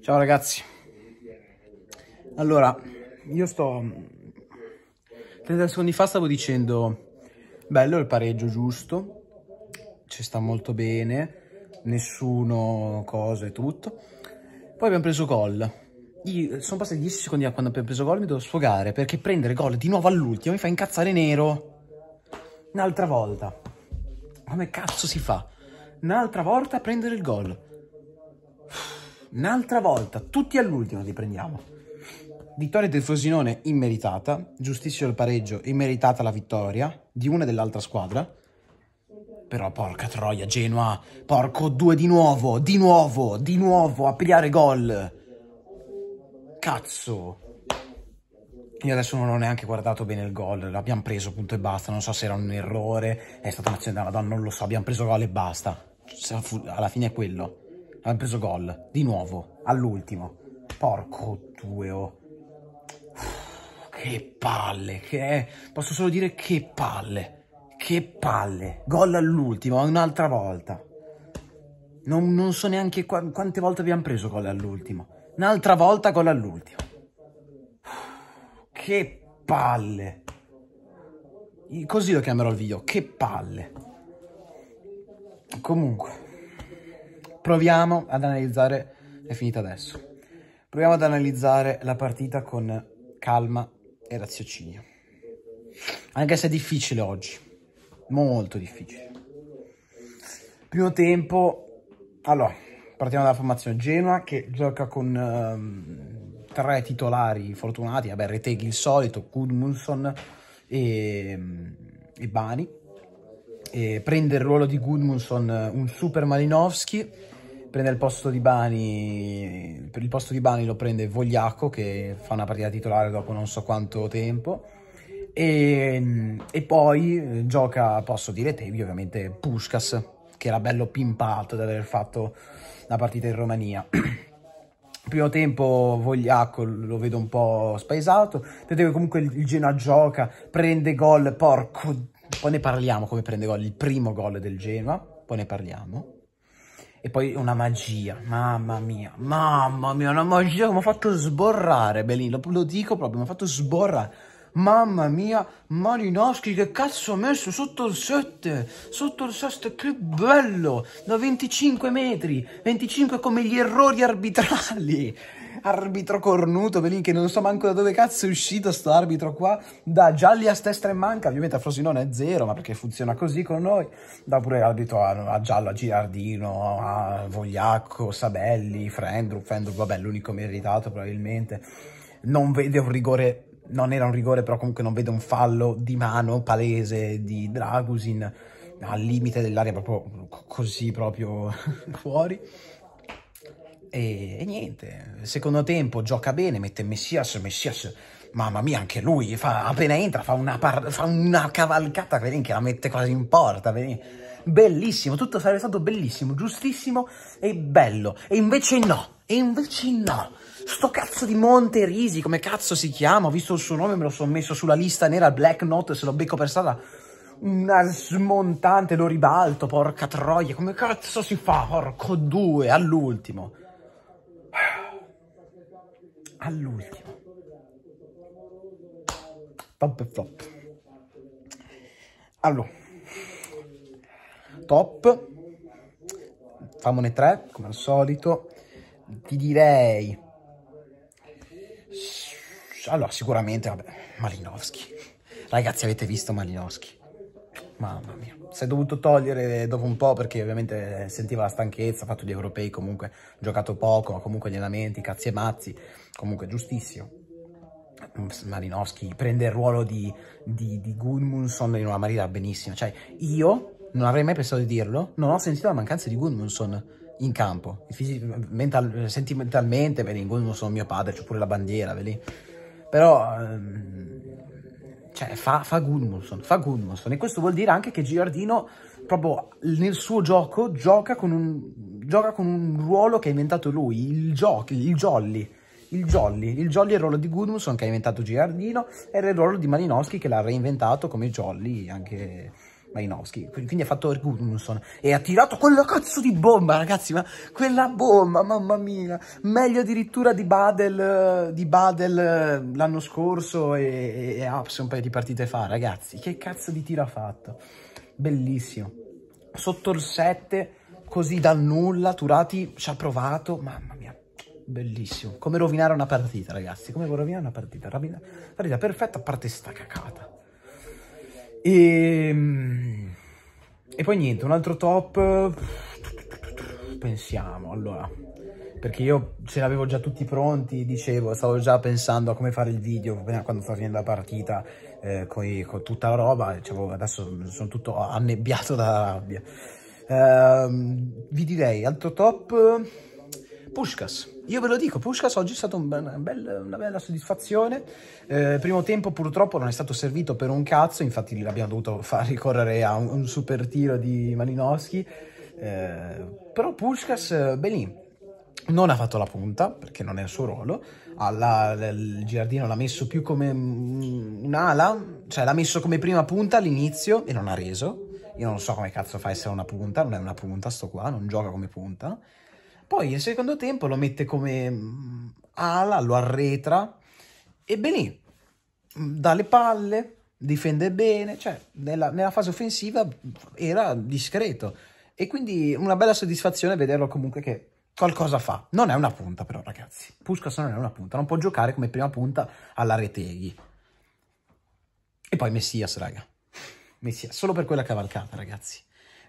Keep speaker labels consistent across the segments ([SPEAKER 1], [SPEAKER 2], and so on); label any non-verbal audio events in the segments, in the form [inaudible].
[SPEAKER 1] Ciao ragazzi. Allora, io sto... 30 secondi fa stavo dicendo, bello il pareggio giusto, ci sta molto bene, nessuno, cosa e tutto. Poi abbiamo preso gol. sono passati 10 secondi da quando abbiamo preso gol, mi devo sfogare, perché prendere gol di nuovo all'ultimo mi fa incazzare nero. Un'altra volta. Come cazzo si fa? Un'altra volta a prendere il gol. Un'altra volta, tutti all'ultimo li prendiamo. Vittoria del Frosinone immeritata, giustissimo il pareggio, immeritata la vittoria di una e dell'altra squadra. Però porca troia, Genoa, porco due di nuovo, di nuovo, di nuovo, a pigliare gol. Cazzo. Io adesso non ho neanche guardato bene il gol, l'abbiamo preso punto e basta, non so se era un errore, è stata un'azione della Madonna, non lo so, abbiamo preso gol e basta. Cioè, alla fine è quello. Abbiamo preso gol, di nuovo, all'ultimo. Porco due, Che palle, che... Posso solo dire che palle. Che palle. Gol all'ultimo, un'altra volta. Non, non, so neanche qu quante volte abbiamo preso gol all'ultimo. Un'altra volta gol all'ultimo. Che palle. Così lo chiamerò il video, che palle. Comunque. Proviamo ad analizzare, è finita adesso, proviamo ad analizzare la partita con calma e raziocinio. Anche se è difficile oggi, molto difficile. Primo tempo, allora, partiamo dalla formazione Genoa che gioca con um, tre titolari fortunati, vabbè, Reteghi il solito, Gudmundsson e, ehm, e Bani. E prende il ruolo di Gudmundsson un super Malinowski prende il posto di Bani, per il posto di Bani lo prende Vogliacco che fa una partita titolare dopo non so quanto tempo e, e poi eh, gioca, posso dire Tevi ovviamente, Puskas che era bello pimpato da aver fatto la partita in Romania. [clears throat] Primo tempo Vogliacco lo vedo un po' spaesato, vedete che comunque il, il Genoa gioca, prende gol, porco, poi ne parliamo come prende gol, il primo gol del Genoa, poi ne parliamo e poi una magia, mamma mia, mamma mia, una magia che mi ha fatto sborrare, Belino, lo dico proprio, mi ha fatto sborrare. Mamma mia, Malinowski che cazzo ha messo sotto il 7, sotto il 7, che bello, da 25 metri, 25 come gli errori arbitrali. Arbitro cornuto, Belin, che non so manco da dove cazzo è uscito sto arbitro qua, da gialli a destra e manca, ovviamente a Frosinone è zero, ma perché funziona così con noi, da pure arbitro a, a giallo, a Girardino, a Vogliacco, Sabelli, Frendrup, Frendrup, vabbè, l'unico meritato probabilmente, non vede un rigore non era un rigore, però comunque non vedo un fallo di mano palese di Dragusin al limite dell'aria, proprio così proprio [laughs] fuori. E, e, niente, secondo tempo gioca bene, mette Messias, Messias, mamma mia, anche lui, fa, appena entra fa una, fa una cavalcata vedi che la mette quasi in porta, Verin. bellissimo, tutto sarebbe stato bellissimo, giustissimo e bello, e invece no, e invece no. Sto cazzo di Monte Risi, come cazzo si chiama? Ho visto il suo nome, me lo sono messo sulla lista nera, Black Note, se lo becco per strada. Una smontante, lo ribalto, porca troia. Come cazzo si fa? Porco due, all'ultimo. All'ultimo. Top e flop. Allora. Top. Famone tre, come al solito. Ti direi allora, sicuramente, vabbè, Malinowski. Ragazzi, avete visto Malinowski? Mamma mia. Si è dovuto togliere dopo un po' perché ovviamente sentiva la stanchezza, ha fatto gli europei comunque, ha giocato poco, comunque allenamenti, cazzi e mazzi, comunque giustissimo. Malinowski prende il ruolo di, di, di Gudmundsson in una maniera benissima. Cioè, io non avrei mai pensato di dirlo, non ho sentito la mancanza di Gudmundsson in campo, mental, sentimentalmente, vedi, non sono mio padre, c'è pure la bandiera, vedi, però ehm, cioè, fa, fa Gudmundsson, fa Gudmundsson, e questo vuol dire anche che Giardino proprio nel suo gioco gioca con un, gioca con un ruolo che ha inventato lui, il, gioco, il jolly. Il jolly, il jolly è il ruolo di Gudmundsson che ha inventato Giardino, era il ruolo di Malinowski che l'ha reinventato come jolly anche Malinowski, quindi ha fatto Ergudunson e ha tirato quella cazzo di bomba, ragazzi, ma quella bomba, mamma mia, meglio addirittura di Badel, di Badel eh, l'anno scorso e, e Aps un paio di partite fa, ragazzi, che cazzo di tiro ha fatto, bellissimo, sotto il 7, così dal nulla, Turati ci ha provato, mamma mia, bellissimo, come rovinare una partita, ragazzi, come rovinare una partita, partita perfetta a parte sta cacata. E, ehm, e poi niente, un altro top, pensiamo, allora, perché io ce l'avevo già tutti pronti, dicevo, stavo già pensando a come fare il video quando sta finendo la partita eh, coi, con tutta la roba, cioè, adesso sono tutto annebbiato dalla rabbia. Eh, vi direi, altro top, Pushkas. Io ve lo dico, Pushkas oggi è stata un bel, una bella soddisfazione. Eh, primo tempo purtroppo non è stato servito per un cazzo, infatti l'abbiamo dovuto far ricorrere a un, un super tiro di Malinowski. Eh, però Puskas, lì. non ha fatto la punta perché non è il suo ruolo Alla, il Girardino l'ha messo più come un'ala cioè l'ha messo come prima punta all'inizio e non ha reso io non so come cazzo fa a essere una punta non è una punta sto qua non gioca come punta poi in secondo tempo lo mette come mm, ala, lo arretra e Benì mm, dà le palle, difende bene, cioè nella, nella fase offensiva era discreto e quindi una bella soddisfazione vederlo comunque che qualcosa fa. Non è una punta però ragazzi, Puskas non è una punta, non può giocare come prima punta alla Reteghi. E poi Messias raga, Messias, solo per quella cavalcata ragazzi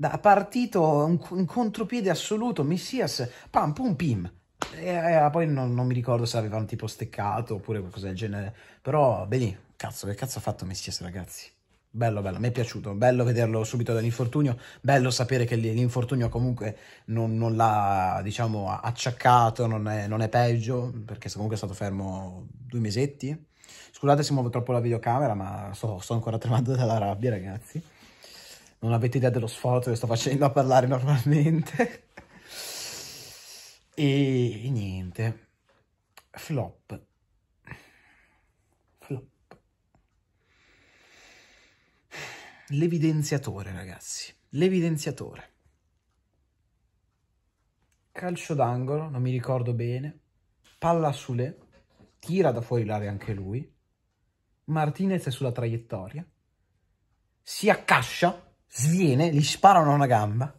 [SPEAKER 1] da partito un, contropiede assoluto, Messias, pam pum pim. E, e ah, poi non, non, mi ricordo se avevano tipo steccato oppure qualcosa del genere, però bene, cazzo, che cazzo ha fatto Messias ragazzi? Bello, bello, mi è piaciuto, bello vederlo subito dall'infortunio, bello sapere che l'infortunio comunque non, non l'ha, diciamo, acciaccato, non è, non è, peggio, perché comunque è stato fermo due mesetti. Scusate se muovo troppo la videocamera, ma sto, sto ancora tremando dalla rabbia, ragazzi non avete idea dello sforzo che sto facendo a parlare normalmente. e, e niente, flop. Flop. L'evidenziatore, ragazzi. L'evidenziatore. Calcio d'angolo, non mi ricordo bene. Palla su le. Tira da fuori l'area anche lui. Martinez è sulla traiettoria. Si accascia sviene, gli sparano una gamba.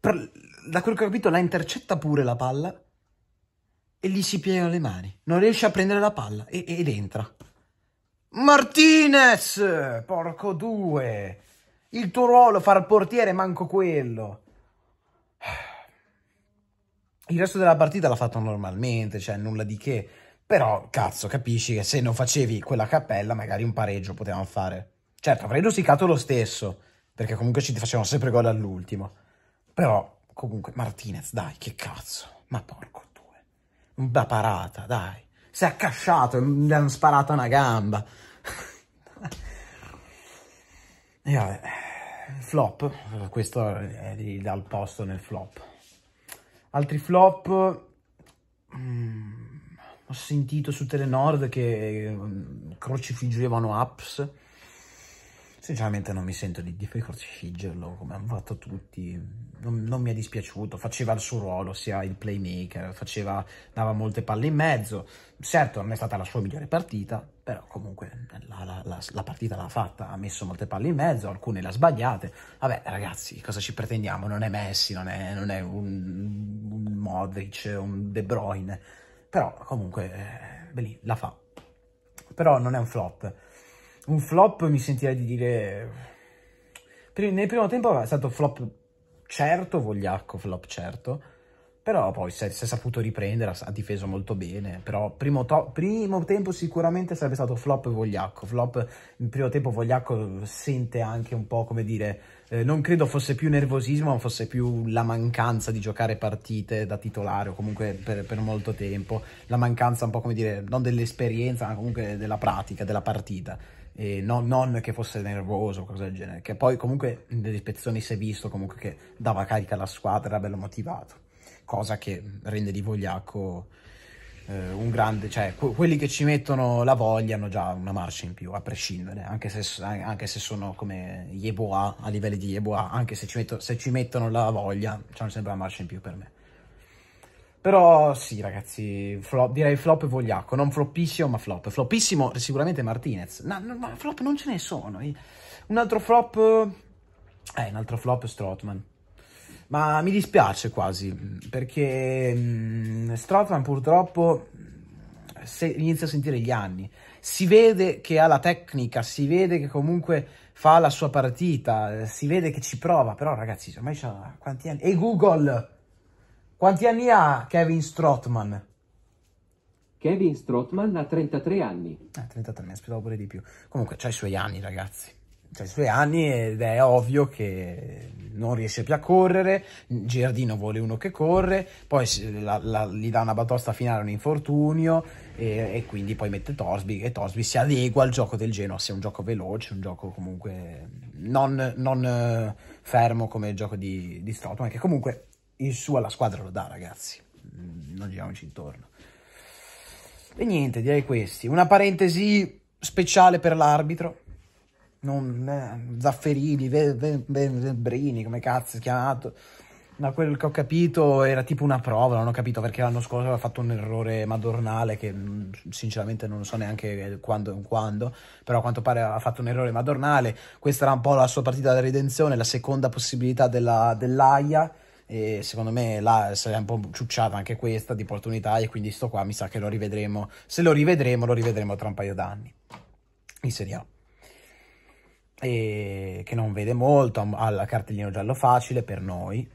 [SPEAKER 1] Per, da quel che ho capito la intercetta pure la palla e gli si piegano le mani. Non riesce a prendere la palla e, ed entra. Martinez! Porco due! Il tuo ruolo far portiere manco quello. Il resto della partita l'ha fatto normalmente, cioè nulla di che. Però, cazzo, capisci che se non facevi quella cappella, magari un pareggio potevamo fare. Certo, avrei rosicato lo stesso, perché comunque ci facevano sempre gol all'ultimo. Però, comunque, Martinez, dai, che cazzo. Ma porco due. Una parata, dai. Si è accasciato, gli hanno sparato una gamba. [laughs] e vabbè, flop. Questo è di, dal posto nel flop. Altri flop... Mm, ho sentito su Telenord che mm, crocifiggevano apps Sinceramente non mi sento di, di crocifiggerlo come hanno fatto tutti, non, non, mi è dispiaciuto, faceva il suo ruolo, sia il playmaker, faceva, dava molte palle in mezzo, certo non è stata la sua migliore partita, però comunque la, la, la, la partita l'ha fatta, ha messo molte palle in mezzo, alcune le ha sbagliate, vabbè ragazzi cosa ci pretendiamo, non è Messi, non è, non è un, un Modric, un De Bruyne, però comunque eh, lì la fa, però non è un flop un flop mi sentirei di dire... Nel primo tempo è stato flop certo, Vogliacco flop certo, però poi si è, si è saputo riprendere, ha difeso molto bene, però primo, primo, tempo sicuramente sarebbe stato flop Vogliacco, flop in primo tempo Vogliacco sente anche un po' come dire, eh, non credo fosse più nervosismo, ma fosse più la mancanza di giocare partite da titolare o comunque per, per molto tempo, la mancanza un po' come dire, non dell'esperienza ma comunque della pratica, della partita eh, no, non che fosse nervoso o cose del genere, che poi comunque nelle ispezioni si è visto comunque che dava carica alla squadra, era bello motivato, cosa che rende di Vogliacco eh, un grande, cioè que quelli che ci mettono la voglia hanno già una marcia in più, a prescindere, anche se, anche se sono come Yeboah, a livelli di Yeboah, anche se ci, metto, se ci mettono la voglia, hanno sempre una marcia in più per me. Però sì, ragazzi, flop, direi flop e vogliacco, non floppissimo, ma flop. Floppissimo sicuramente Martinez. No, ma flop non ce ne sono. Un altro flop... Eh, un altro flop Strotman. Ma mi dispiace quasi, perché mh, mm, Strotman purtroppo se, inizia a sentire gli anni. Si vede che ha la tecnica, si vede che comunque fa la sua partita, eh, si vede che ci prova. Però ragazzi, ormai c'ha quanti anni? E Google! Quanti anni ha Kevin Strottman? Kevin Strottman ha 33 anni. Ah, 33, mi aspettavo pure di più. Comunque, ha i suoi anni, ragazzi. Ha i suoi anni ed è ovvio che non riesce più a correre. Giardino vuole uno che corre, poi la, la, gli dà una batosta finale, un infortunio, e, e quindi poi mette Torsby. E Torsby si adegua al gioco del Genoa, è un gioco veloce, un gioco comunque non, non eh, fermo come il gioco di, di Strottman, che comunque il suo alla squadra lo dà, ragazzi. Mm, non giriamoci intorno. E niente, direi questi. Una parentesi speciale per l'arbitro. Non, eh, Zafferini, Zembrini, come cazzo si è chiamato. Da quello che ho capito era tipo una prova, non ho capito perché l'anno scorso aveva fatto un errore madornale che mm, sinceramente non so neanche quando, quando però a quanto pare ha fatto un errore madornale. Questa era un po' la sua partita da redenzione, la seconda possibilità dell'AIA. Dell e secondo me là sarebbe un po' ciucciata anche questa di opportunità e quindi sto qua mi sa che lo rivedremo, se lo rivedremo lo rivedremo tra un paio d'anni in Serie A e che non vede molto, ha al cartellino giallo facile per noi,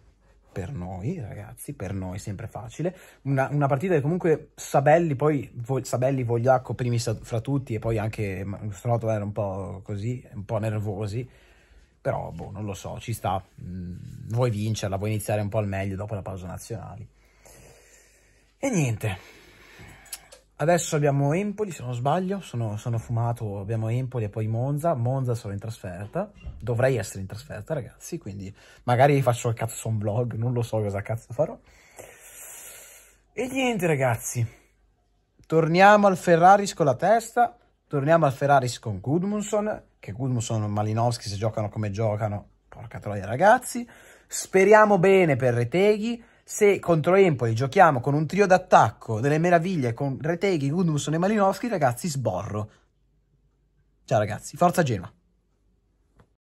[SPEAKER 1] per noi ragazzi, per noi sempre facile, una, una partita che comunque Sabelli, poi vo, Sabelli, Vogliacco primi fra tutti e poi anche Strotto era un po' così, un po' nervosi, però boh, non lo so, ci sta, mm, vuoi vincerla, vuoi iniziare un po' al meglio dopo la pausa nazionale. E niente, adesso abbiamo Empoli, se non sbaglio, sono, sono fumato, abbiamo Empoli e poi Monza, Monza sono in trasferta, dovrei essere in trasferta ragazzi, quindi magari faccio il cazzo un vlog, non lo so cosa cazzo farò. E niente ragazzi, torniamo al Ferraris con la testa, torniamo al Ferraris con Goodmanson che Gudmusson e Malinowski se giocano come giocano, porca troia ragazzi. Speriamo bene per Reteghi, se contro Empoli giochiamo con un trio d'attacco delle meraviglie con Reteghi, Gudmusson e Malinowski, ragazzi sborro. Ciao ragazzi, forza Genoa.